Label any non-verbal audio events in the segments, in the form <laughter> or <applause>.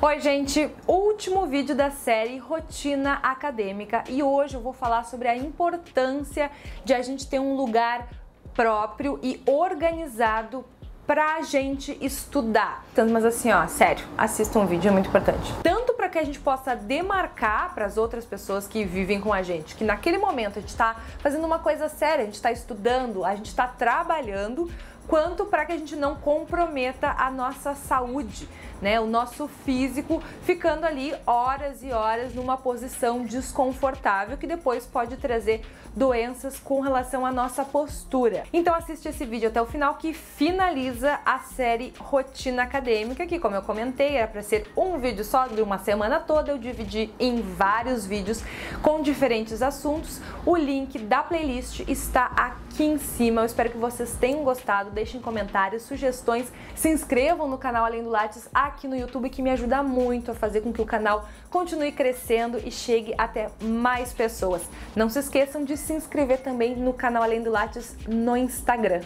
Oi, gente! Último vídeo da série Rotina Acadêmica e hoje eu vou falar sobre a importância de a gente ter um lugar próprio e organizado pra gente estudar. Tanto, mas assim, ó, sério, assista um vídeo, é muito importante. Tanto para que a gente possa demarcar para as outras pessoas que vivem com a gente, que naquele momento a gente está fazendo uma coisa séria, a gente está estudando, a gente está trabalhando, quanto para que a gente não comprometa a nossa saúde, né? O nosso físico ficando ali horas e horas numa posição desconfortável que depois pode trazer doenças com relação à nossa postura. Então assiste esse vídeo até o final que finaliza a série Rotina Acadêmica, que como eu comentei, era para ser um vídeo só de uma semana toda, eu dividi em vários vídeos com diferentes assuntos. O link da playlist está aqui em cima. Eu espero que vocês tenham gostado, deixem comentários, sugestões, se inscrevam no canal Além do Lattes aqui no YouTube que me ajuda muito a fazer com que o canal continue crescendo e chegue até mais pessoas. Não se esqueçam de se inscrever também no canal Além do Lattes no Instagram.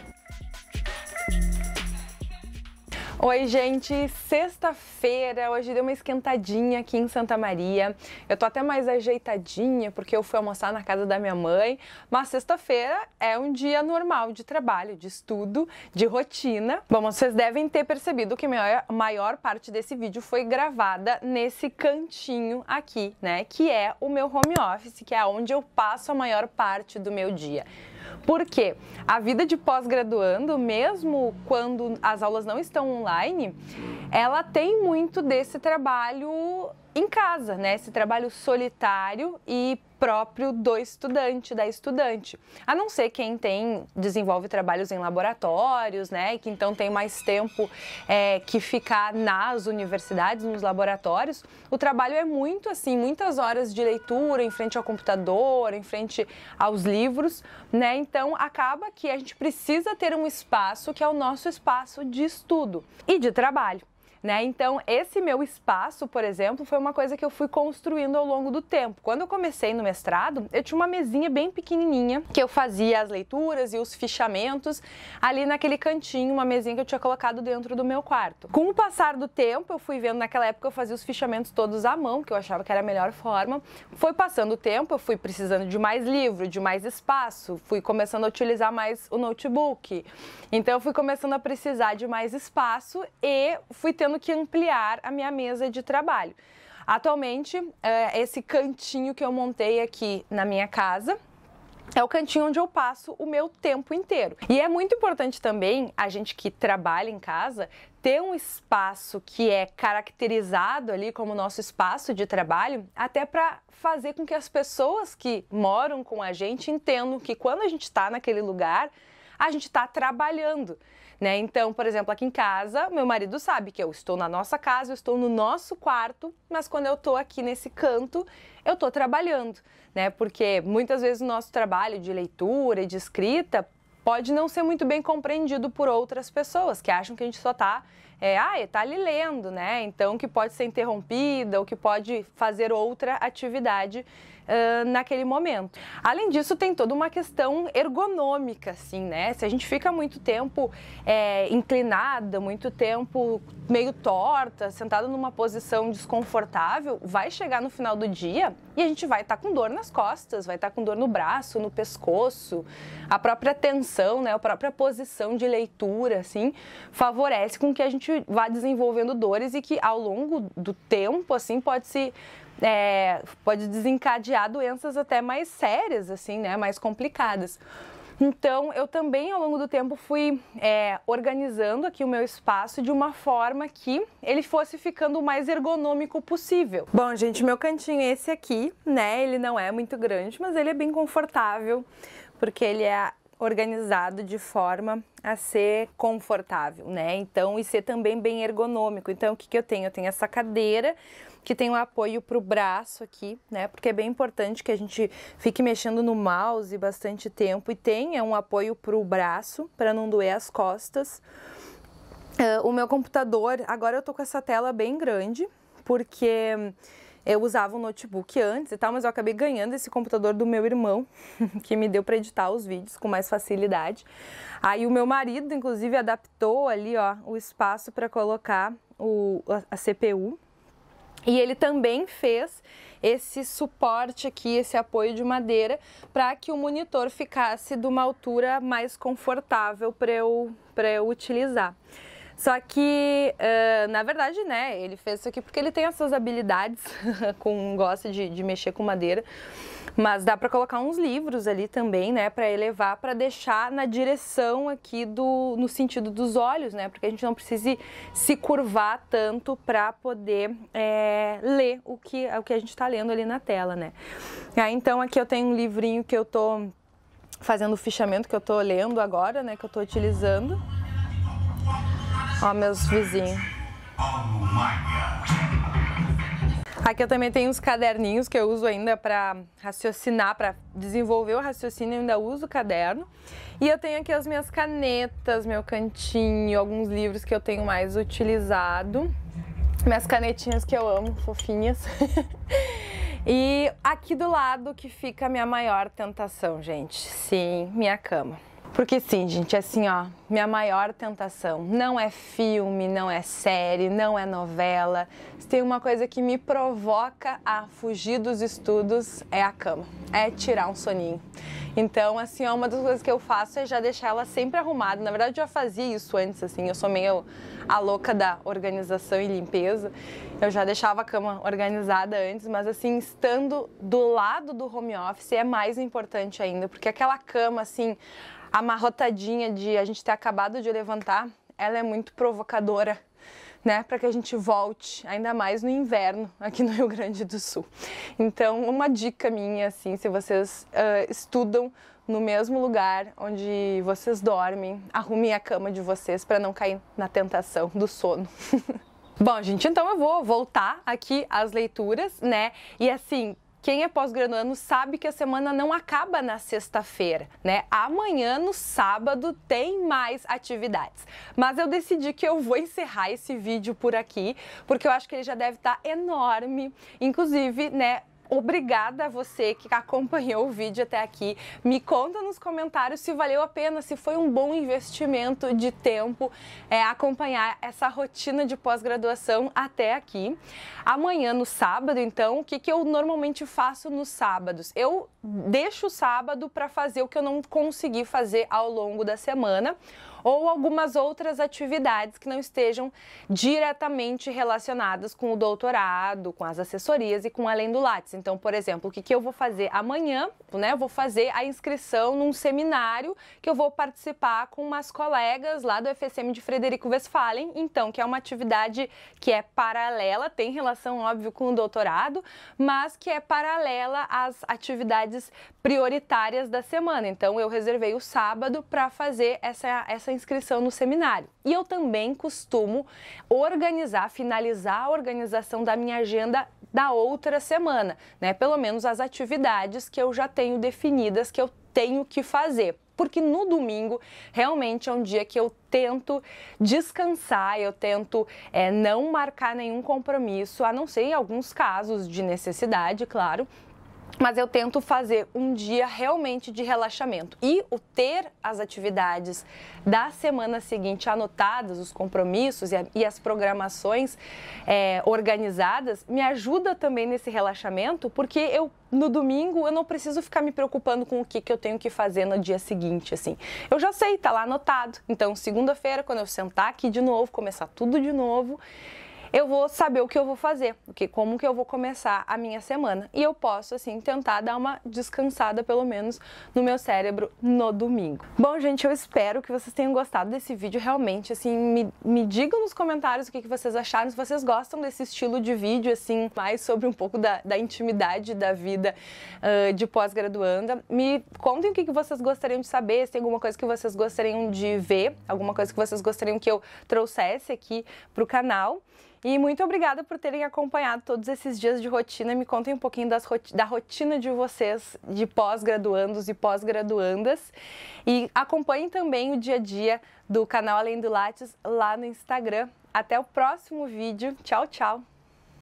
Oi, gente! Sexta-feira, hoje deu uma esquentadinha aqui em Santa Maria. Eu tô até mais ajeitadinha porque eu fui almoçar na casa da minha mãe, mas sexta-feira é um dia normal de trabalho, de estudo, de rotina. Bom, vocês devem ter percebido que a maior parte desse vídeo foi gravada nesse cantinho aqui, né? Que é o meu home office, que é onde eu passo a maior parte do meu dia. Porque a vida de pós-graduando, mesmo quando as aulas não estão online, ela tem muito desse trabalho em casa, né? Esse trabalho solitário e próprio do estudante, da estudante. A não ser quem tem, desenvolve trabalhos em laboratórios, né? E que então tem mais tempo é, que ficar nas universidades, nos laboratórios. O trabalho é muito assim, muitas horas de leitura em frente ao computador, em frente aos livros, né? Então acaba que a gente precisa ter um espaço que é o nosso espaço de estudo e de trabalho né? Então, esse meu espaço, por exemplo, foi uma coisa que eu fui construindo ao longo do tempo. Quando eu comecei no mestrado, eu tinha uma mesinha bem pequenininha que eu fazia as leituras e os fichamentos ali naquele cantinho, uma mesinha que eu tinha colocado dentro do meu quarto. Com o passar do tempo, eu fui vendo naquela época eu fazia os fichamentos todos à mão, que eu achava que era a melhor forma. Foi passando o tempo, eu fui precisando de mais livro, de mais espaço, fui começando a utilizar mais o notebook. Então, eu fui começando a precisar de mais espaço e fui tendo tendo que ampliar a minha mesa de trabalho. Atualmente, é, esse cantinho que eu montei aqui na minha casa, é o cantinho onde eu passo o meu tempo inteiro. E é muito importante também a gente que trabalha em casa ter um espaço que é caracterizado ali como nosso espaço de trabalho, até para fazer com que as pessoas que moram com a gente entendam que quando a gente está naquele lugar, a gente está trabalhando. Né? Então, por exemplo, aqui em casa, meu marido sabe que eu estou na nossa casa, eu estou no nosso quarto, mas quando eu estou aqui nesse canto, eu estou trabalhando, né? Porque muitas vezes o nosso trabalho de leitura e de escrita pode não ser muito bem compreendido por outras pessoas que acham que a gente só está é, ah, está é, ali lendo, né? Então, que pode ser interrompida ou que pode fazer outra atividade Uh, naquele momento. Além disso, tem toda uma questão ergonômica, assim, né? Se a gente fica muito tempo é, inclinada, muito tempo meio torta, sentada numa posição desconfortável, vai chegar no final do dia e a gente vai estar tá com dor nas costas, vai estar tá com dor no braço, no pescoço. A própria tensão, né? A própria posição de leitura, assim, favorece com que a gente paciente vá desenvolvendo dores e que ao longo do tempo, assim, pode se é, pode desencadear doenças até mais sérias, assim, né, mais complicadas. Então, eu também, ao longo do tempo, fui é, organizando aqui o meu espaço de uma forma que ele fosse ficando o mais ergonômico possível. Bom, gente, meu cantinho é esse aqui, né? Ele não é muito grande, mas ele é bem confortável, porque ele é organizado de forma a ser confortável, né? Então, e ser também bem ergonômico. Então, o que, que eu tenho? Eu tenho essa cadeira que tem um apoio para o braço aqui, né? Porque é bem importante que a gente fique mexendo no mouse bastante tempo e tenha um apoio para o braço, para não doer as costas. Uh, o meu computador, agora eu tô com essa tela bem grande, porque eu usava um notebook antes e tal, mas eu acabei ganhando esse computador do meu irmão, <laughs> que me deu para editar os vídeos com mais facilidade. Aí o meu marido, inclusive, adaptou ali, ó, o espaço para colocar o, a CPU. E ele também fez esse suporte aqui, esse apoio de madeira, para que o monitor ficasse de uma altura mais confortável para eu, eu utilizar. Só que, uh, na verdade, né, ele fez isso aqui porque ele tem as suas habilidades, <laughs> com gosta de, de mexer com madeira. Mas dá para colocar uns livros ali também, né, para elevar, para deixar na direção aqui do no sentido dos olhos, né, porque a gente não precise se curvar tanto para poder é, ler o que o que a gente está lendo ali na tela, né. Aí, ah, então aqui eu tenho um livrinho que eu tô fazendo o fichamento que eu tô lendo agora, né, que eu tô utilizando. Ó, meus vizinhos. Aqui eu também tenho uns caderninhos que eu uso ainda para raciocinar, para desenvolver o raciocínio, eu ainda uso o caderno. E eu tenho aqui as minhas canetas, meu cantinho, alguns livros que eu tenho mais utilizado. Minhas canetinhas que eu amo, fofinhas. <laughs> e aqui do lado que fica a minha maior tentação, gente. Sim, minha cama. Porque sim, gente, é assim, ó, minha maior tentação não é filme, não é série, não é novela. Se tem uma coisa que me provoca a fugir dos estudos é a cama, é tirar um soninho. Então, assim, ó, uma das coisas que eu faço é já deixar ela sempre arrumada. Na verdade, eu já fazia isso antes, assim, eu sou meio a louca da organização e limpeza. Eu já deixava a cama organizada antes, mas assim, estando do lado do home office é mais importante ainda, porque aquela cama, assim, amarrotadinha de a gente ter acabado de levantar, ela é muito provocadora, né, para que a gente volte, ainda mais no inverno aqui no Rio Grande do Sul. Então, uma dica minha, assim, se vocês uh, estudam no mesmo lugar onde vocês dormem, arrumem a cama de vocês para não cair na tentação do sono. <laughs> Bom, gente, então eu vou voltar aqui às leituras, né? E assim, quem é pós-graduando sabe que a semana não acaba na sexta-feira, né? Amanhã, no sábado, tem mais atividades. Mas eu decidi que eu vou encerrar esse vídeo por aqui, porque eu acho que ele já deve estar tá enorme. Inclusive, né, obrigada a você que acompanhou o vídeo até aqui. Me conta nos comentários se valeu a pena, se foi um bom investimento de tempo é, acompanhar essa rotina de pós-graduação até aqui. Amanhã, no sábado, então, o que, que eu normalmente faço nos sábados? Eu deixo o sábado para fazer o que eu não consegui fazer ao longo da semana ou algumas outras atividades que não estejam diretamente relacionadas com o doutorado, com as assessorias e com além do Lattes. Então, por exemplo, o que, que eu vou fazer amanhã, né? Eu vou fazer a inscrição num seminário que eu vou participar com umas colegas lá do FSM de Frederico Westphalen, então, que é uma atividade que é paralela, tem relação, óbvio, com o doutorado, mas que é paralela às atividades prioritárias da semana. Então, eu reservei o sábado para fazer essa, essa inscrição no seminário. E eu também costumo organizar, finalizar a organização da minha agenda da outra semana né? Pelo menos as atividades que eu já tenho definidas, que eu tenho que fazer porque no domingo realmente é um dia que eu tento descansar, eu tento é, não marcar nenhum compromisso, a não ser em alguns casos de necessidade, claro, mas eu tento fazer um dia realmente de relaxamento. E o ter as atividades da semana seguinte anotadas, os compromissos e, as programações é, organizadas, me ajuda também nesse relaxamento, porque eu no domingo eu não preciso ficar me preocupando com o que, que eu tenho que fazer no dia seguinte, assim. Eu já sei, tá lá anotado. Então, segunda-feira, quando eu sentar aqui de novo, começar tudo de novo, eu vou saber o que eu vou fazer, o que, como que eu vou começar a minha semana. E eu posso, assim, tentar dar uma descansada, pelo menos, no meu cérebro no domingo. Bom, gente, eu espero que vocês tenham gostado desse vídeo. Realmente, assim, me, me digam nos comentários o que, que vocês acharam, se vocês gostam desse estilo de vídeo, assim, mais sobre um pouco da, da intimidade da vida uh, de pós-graduanda. Me contem o que, que vocês gostariam de saber, se tem alguma coisa que vocês gostariam de ver, alguma coisa que vocês gostariam que eu trouxesse aqui para o canal. E muito obrigada por terem acompanhado todos esses dias de rotina. Me contem um pouquinho das, da rotina de vocês, de pós-graduandos e pós-graduandas. E acompanhem também o dia a dia do canal Além do Lattes lá no Instagram. Até o próximo vídeo. Tchau, tchau!